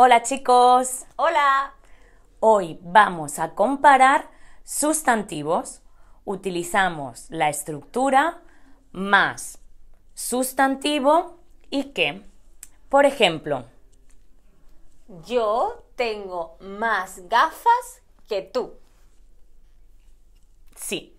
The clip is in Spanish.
Hola chicos. Hola. Hoy vamos a comparar sustantivos. Utilizamos la estructura más sustantivo y que. Por ejemplo, yo tengo más gafas que tú. Sí,